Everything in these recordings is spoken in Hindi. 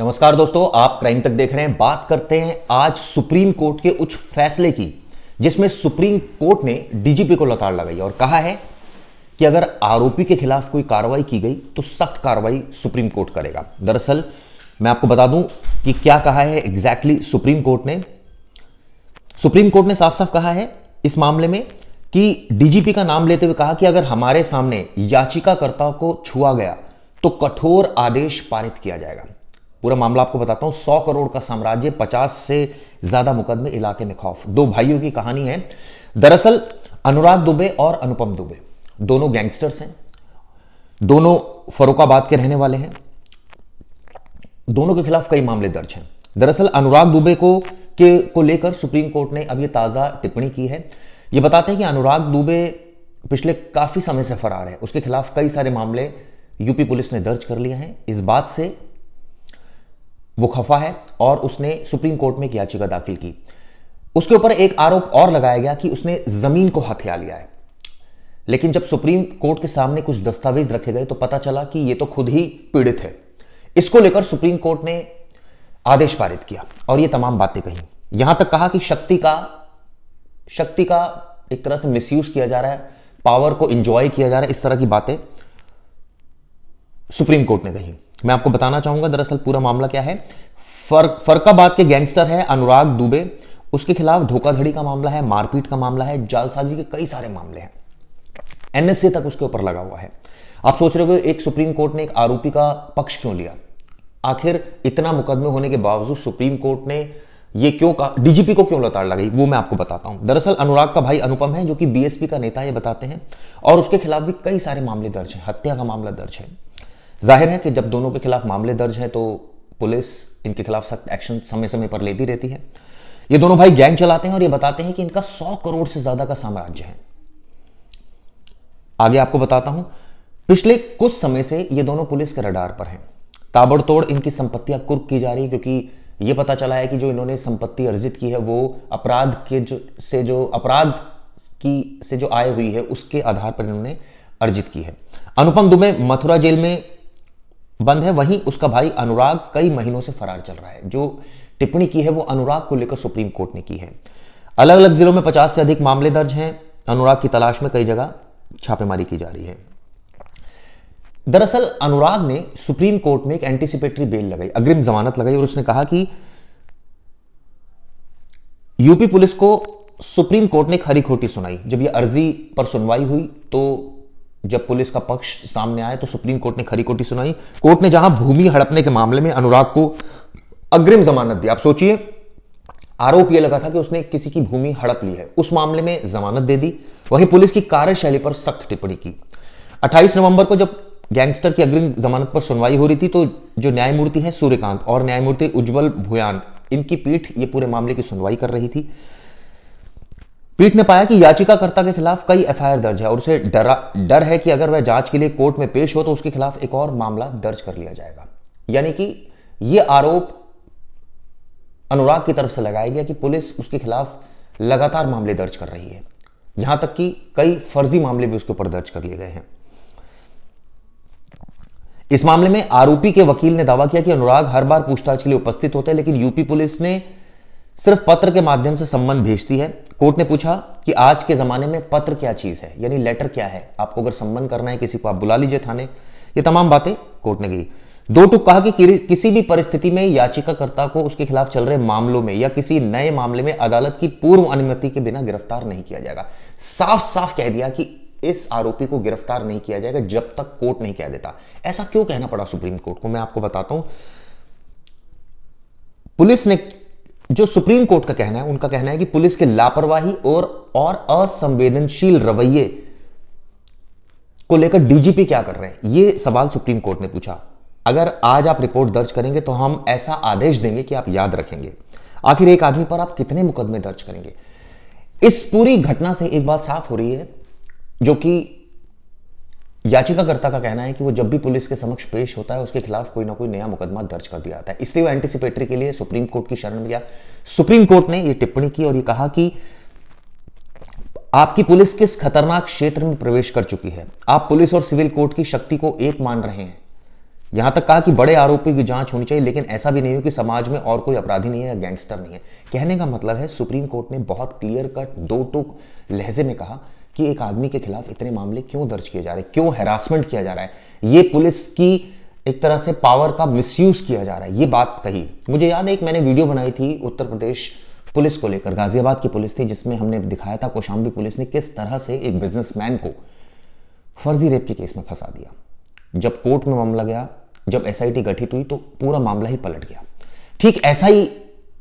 नमस्कार दोस्तों आप क्राइम तक देख रहे हैं बात करते हैं आज सुप्रीम कोर्ट के उच्च फैसले की जिसमें सुप्रीम कोर्ट ने डीजीपी को लताड़ लगाई और कहा है कि अगर आरोपी के खिलाफ कोई कार्रवाई की गई तो सख्त कार्रवाई सुप्रीम कोर्ट करेगा दरअसल मैं आपको बता दूं कि क्या कहा है एग्जैक्टली exactly सुप्रीम कोर्ट ने सुप्रीम कोर्ट ने साफ साफ कहा है इस मामले में कि डीजीपी का नाम लेते हुए कहा कि अगर हमारे सामने याचिकाकर्ता को छुआ गया तो कठोर आदेश पारित किया जाएगा पूरा मामला आपको बताता हूं सौ करोड़ का साम्राज्य पचास से ज्यादा मुकदमे इलाके में खौफ दो भाइयों की कहानी है दरअसल अनुराग दुबे और अनुपम दुबे दोनों गैंगस्टर्स हैं दोनों फरुखाबाद के रहने वाले हैं दोनों के खिलाफ कई मामले दर्ज हैं दरअसल अनुराग दुबे को के को लेकर सुप्रीम कोर्ट ने अब ये ताज़ा टिप्पणी की है ये बताते हैं कि अनुराग दुबे पिछले काफ़ी समय से फरार है उसके खिलाफ कई सारे मामले यूपी पुलिस ने दर्ज कर लिए हैं इस बात से वो खफा है और उसने सुप्रीम कोर्ट में एक याचिका दाखिल की उसके ऊपर एक आरोप और लगाया गया कि उसने जमीन को हथिया लिया है लेकिन जब सुप्रीम कोर्ट के सामने कुछ दस्तावेज रखे गए तो पता चला कि ये तो खुद ही पीड़ित है इसको लेकर सुप्रीम कोर्ट ने आदेश पारित किया और ये तमाम बातें कही यहां तक कहा कि शक्ति का शक्ति का एक तरह से मिसयूज किया जा रहा है पावर को इंजॉय किया जा रहा है इस तरह की बातें सुप्रीम कोर्ट ने कही मैं आपको बताना चाहूंगा दरअसल पूरा मामला क्या है फर, फरकाबाद के गैंगस्टर है अनुराग दुबे उसके खिलाफ धोखाधड़ी का मामला है मारपीट का मामला है जालसाजी के कई सारे मामले हैं एनएसए तक उसके ऊपर लगा हुआ है आप सोच रहे हो एक सुप्रीम कोर्ट ने एक आरोपी का पक्ष क्यों लिया आखिर इतना मुकदमे होने के बावजूद सुप्रीम कोर्ट ने ये क्यों कहा डीजीपी को क्यों लताड़ लगाई वो मैं आपको बताता हूं दरअसल अनुराग का भाई अनुपम है जो कि बीएसपी का नेता ये बताते हैं और उसके खिलाफ भी कई सारे मामले दर्ज हैं हत्या का मामला दर्ज है जाहिर है कि जब दोनों के खिलाफ मामले दर्ज हैं तो पुलिस इनके खिलाफ सख्त एक्शन समय समय पर लेती रहती है ये दोनों भाई गैंग चलाते हैं और ये बताते हैं कि इनका सौ करोड़ से ज्यादा का साम्राज्य है आगे आपको बताता हूं पिछले कुछ समय से ये दोनों पुलिस के रडार पर हैं ताबड़तोड़ इनकी संपत्तियां कुर्क की जा रही है क्योंकि ये पता चला है कि जो इन्होंने संपत्ति अर्जित की है वो अपराध के जो से जो अपराध की से जो आय हुई है उसके आधार पर इन्होंने अर्जित की है अनुपम दुबे मथुरा जेल में बंद है वहीं उसका भाई अनुराग कई महीनों से फरार चल रहा है जो टिप्पणी की है वो अनुराग को लेकर सुप्रीम कोर्ट ने की है अलग अलग जिलों में पचास से अधिक मामले दर्ज हैं अनुराग की तलाश में कई जगह छापेमारी की जा रही है दरअसल अनुराग ने सुप्रीम कोर्ट में एक एंटीसिपेटरी बेल लगाई अग्रिम जमानत लगाई और उसने कहा कि यूपी पुलिस को सुप्रीम कोर्ट ने खरी खोटी सुनाई जब यह अर्जी पर सुनवाई हुई तो जब पुलिस का पक्ष सामने आया तो सुप्रीम कोर्ट ने खरी कोटी सुनाई कोर्ट ने जहां भूमि हड़पने के मामले में अनुराग को अग्रिम जमानत दी आप सोचिए आरोप यह लगा था कि उसने किसी की भूमि हड़प ली है उस मामले में जमानत दे दी वहीं पुलिस की कार्यशैली पर सख्त टिप्पणी की 28 नवंबर को जब गैंगस्टर की अग्रिम जमानत पर सुनवाई हो रही थी तो जो न्यायमूर्ति है सूर्यकांत और न्यायमूर्ति उज्जवल भुयान इनकी पीठ ये पूरे मामले की सुनवाई कर रही थी पीठ ने पाया कि याचिकाकर्ता के खिलाफ कई एफआईआर दर्ज है और उसे डरा डर है कि अगर वह जांच के लिए कोर्ट में पेश हो तो उसके खिलाफ एक और मामला दर्ज कर लिया जाएगा यानी कि यह आरोप अनुराग की तरफ से लगाया गया कि पुलिस उसके खिलाफ लगातार मामले दर्ज कर रही है यहां तक कि कई फर्जी मामले भी उसके ऊपर दर्ज कर लिए गए हैं इस मामले में आरोपी के वकील ने दावा किया कि अनुराग हर बार पूछताछ के लिए उपस्थित होते हैं लेकिन यूपी पुलिस ने सिर्फ पत्र के माध्यम से सम्मान भेजती है कोर्ट ने पूछा कि आज के ज़माने में पत्र क्या चीज़ है यानी लेटर क्या है आपको अगर सम्मान करना है किसी को आप बुला लीजिए थाने ये तमाम बातें कोर्ट ने कही दो टुक कहा कि किसी भी परिस्थिति में याचिकाकर्ता को उसके खिलाफ चल रहे मामलों में या किसी नए मामले में अदालत की पूर्व अनुमति के बिना गिरफ्तार नहीं किया जाएगा साफ साफ कह दिया कि इस आरोपी को गिरफ्तार नहीं किया जाएगा जब तक कोर्ट नहीं कह देता ऐसा क्यों कहना पड़ा सुप्रीम कोर्ट को मैं आपको बताता हूं पुलिस ने जो सुप्रीम कोर्ट का कहना है उनका कहना है कि पुलिस की लापरवाही और और असंवेदनशील रवैये को लेकर डीजीपी क्या कर रहे हैं यह सवाल सुप्रीम कोर्ट ने पूछा अगर आज आप रिपोर्ट दर्ज करेंगे तो हम ऐसा आदेश देंगे कि आप याद रखेंगे आखिर एक आदमी पर आप कितने मुकदमे दर्ज करेंगे इस पूरी घटना से एक बात साफ हो रही है जो कि याचिकाकर्ता का कहना है कि वो जब भी पुलिस के समक्ष पेश होता है उसके खिलाफ कोई ना कोई नया मुकदमा दर्ज कर दिया जाता है इसलिए वो एंटीसिपेटरी के लिए सुप्रीम कोर्ट की शरण लिया सुप्रीम कोर्ट ने ये टिप्पणी की और ये कहा कि आपकी पुलिस किस खतरनाक क्षेत्र में प्रवेश कर चुकी है आप पुलिस और सिविल कोर्ट की शक्ति को एक मान रहे हैं यहां तक कहा कि बड़े आरोपी की जांच होनी चाहिए लेकिन ऐसा भी नहीं हो कि समाज में और कोई अपराधी नहीं है या गैंगस्टर नहीं है कहने का मतलब है सुप्रीम कोर्ट ने बहुत क्लियर कट दो टूक लहजे में कहा कि एक आदमी के खिलाफ इतने मामले क्यों दर्ज किए जा रहे हैं क्यों हेरासमेंट किया जा रहा है ये पुलिस की एक तरह से पावर का मिसयूज किया जा रहा है ये बात कही मुझे याद है एक मैंने वीडियो बनाई थी उत्तर प्रदेश पुलिस को लेकर गाजियाबाद की पुलिस थी जिसमें हमने दिखाया था कोशाम्बी पुलिस ने किस तरह से एक बिजनेसमैन को फर्जी रेप के केस में फंसा दिया जब कोर्ट में मामला गया जब एसआईटी गठित हुई तो पूरा मामला ही पलट गया ठीक ऐसा ही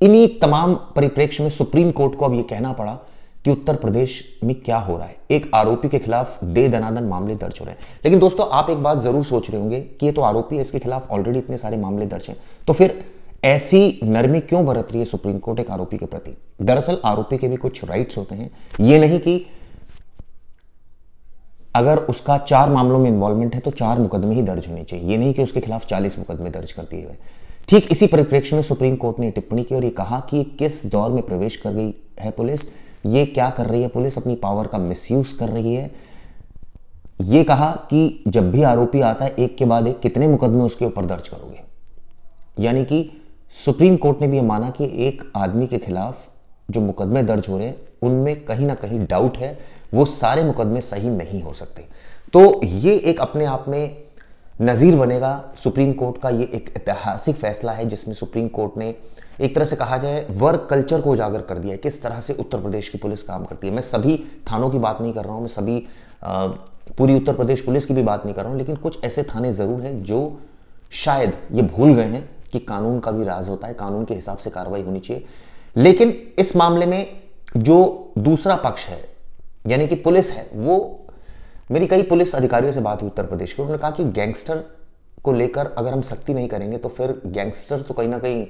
इन्हीं तमाम परिप्रेक्ष्य में सुप्रीम कोर्ट को अब यह कहना पड़ा कि उत्तर प्रदेश में क्या हो रहा है एक आरोपी के खिलाफ दे दनादन मामले दर्ज हो रहे हैं लेकिन दोस्तों आप एक बात जरूर सोच रहे होंगे कि ये तो आरोपी है इसके खिलाफ ऑलरेडी इतने सारे मामले दर्ज हैं तो फिर ऐसी नरमी क्यों बरत रही है सुप्रीम कोर्ट एक आरोपी के प्रति दरअसल आरोपी के भी कुछ राइट्स होते हैं ये नहीं कि अगर उसका चार मामलों में इन्वॉल्वमेंट है तो चार मुकदमे ही दर्ज होने चाहिए ये नहीं कि उसके खिलाफ चालीस मुकदमे दर्ज कर दिए गए ठीक इसी परिप्रेक्ष्य में सुप्रीम कोर्ट ने टिप्पणी की और ये कहा कि किस दौर में प्रवेश कर गई है पुलिस ये क्या कर रही है पुलिस अपनी पावर का मिसयूज कर रही है ये कहा कि जब भी आरोपी आता है एक के बाद एक कितने मुकदमे उसके ऊपर दर्ज करोगे यानी कि सुप्रीम कोर्ट ने भी यह माना कि एक आदमी के खिलाफ जो मुकदमे दर्ज हो रहे हैं उनमें कहीं ना कहीं डाउट है वो सारे मुकदमे सही नहीं हो सकते तो ये एक अपने आप में नज़ीर बनेगा सुप्रीम कोर्ट का ये एक ऐतिहासिक फैसला है जिसमें सुप्रीम कोर्ट ने एक तरह से कहा जाए वर्क कल्चर को उजागर कर दिया है किस तरह से उत्तर प्रदेश की पुलिस काम करती है मैं सभी थानों की बात नहीं कर रहा हूँ मैं सभी आ, पूरी उत्तर प्रदेश पुलिस की भी बात नहीं कर रहा हूँ लेकिन कुछ ऐसे थाने ज़रूर हैं जो शायद ये भूल गए हैं कि कानून का भी राज होता है कानून के हिसाब से कार्रवाई होनी चाहिए लेकिन इस मामले में जो दूसरा पक्ष है यानी कि पुलिस है वो मेरी कई पुलिस अधिकारियों से बात हुई उत्तर प्रदेश की उन्होंने कहा कि गैंगस्टर को लेकर अगर हम सख्ती नहीं करेंगे तो फिर गैंगस्टर तो कहीं ना कहीं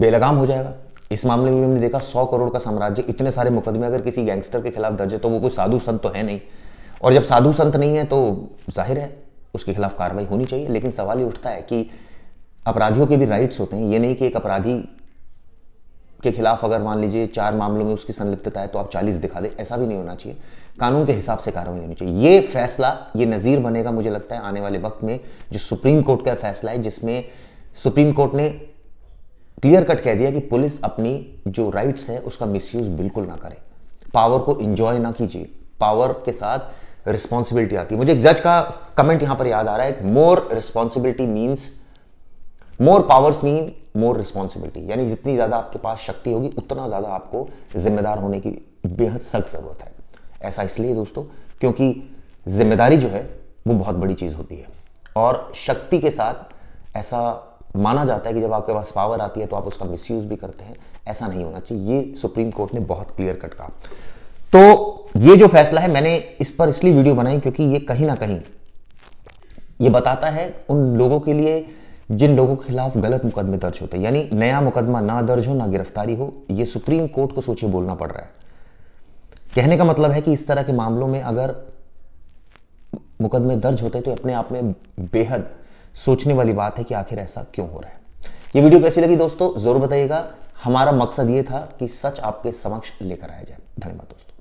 बेलगाम हो जाएगा इस मामले में हमने देखा सौ करोड़ का साम्राज्य इतने सारे मुकदमे अगर किसी गैंगस्टर के खिलाफ दर्ज है तो वो कोई साधु संत तो है नहीं और जब साधु संत नहीं है तो जाहिर है उसके खिलाफ कार्रवाई होनी चाहिए लेकिन सवाल ये उठता है कि अपराधियों के भी राइट्स होते हैं ये नहीं कि एक अपराधी के खिलाफ अगर मान लीजिए चार मामलों में उसकी संलिप्तता है तो आप चालीस दिखा दे ऐसा भी नहीं होना चाहिए कानून के हिसाब से कार्रवाई होनी चाहिए ये फैसला ये नज़ीर बनेगा मुझे लगता है आने वाले वक्त में जो सुप्रीम कोर्ट का फैसला है जिसमें सुप्रीम कोर्ट ने क्लियर कट कह दिया कि पुलिस अपनी जो राइट्स है उसका मिसयूज बिल्कुल ना करे पावर को इंजॉय ना कीजिए पावर के साथ रिस्पॉन्सिबिलिटी आती है मुझे जज का कमेंट यहां पर याद आ रहा है more responsibility means more powers mean more responsibility यानी जितनी ज़्यादा आपके पास शक्ति होगी उतना ज़्यादा आपको जिम्मेदार होने की बेहद सख्त ज़रूरत है ऐसा इसलिए दोस्तों क्योंकि जिम्मेदारी जो है वो बहुत बड़ी चीज़ होती है और शक्ति के साथ ऐसा माना जाता है कि जब आपके पास पावर आती है तो आप उसका मिसयूज भी करते हैं ऐसा नहीं होना चाहिए ये सुप्रीम कोर्ट ने बहुत क्लियर कट कहा तो ये जो फैसला है मैंने इस पर इसलिए वीडियो बनाई क्योंकि ये कहीं ना कहीं ये बताता है उन लोगों के लिए जिन लोगों के खिलाफ गलत मुकदमे दर्ज होते हैं यानी नया मुकदमा ना दर्ज हो ना गिरफ्तारी हो ये सुप्रीम कोर्ट को सोचिए बोलना पड़ रहा है कहने का मतलब है कि इस तरह के मामलों में अगर मुकदमे दर्ज होते तो अपने आप में बेहद सोचने वाली बात है कि आखिर ऐसा क्यों हो रहा है ये वीडियो कैसी लगी दोस्तों जरूर बताइएगा हमारा मकसद ये था कि सच आपके समक्ष लेकर आया जाए धन्यवाद दोस्तों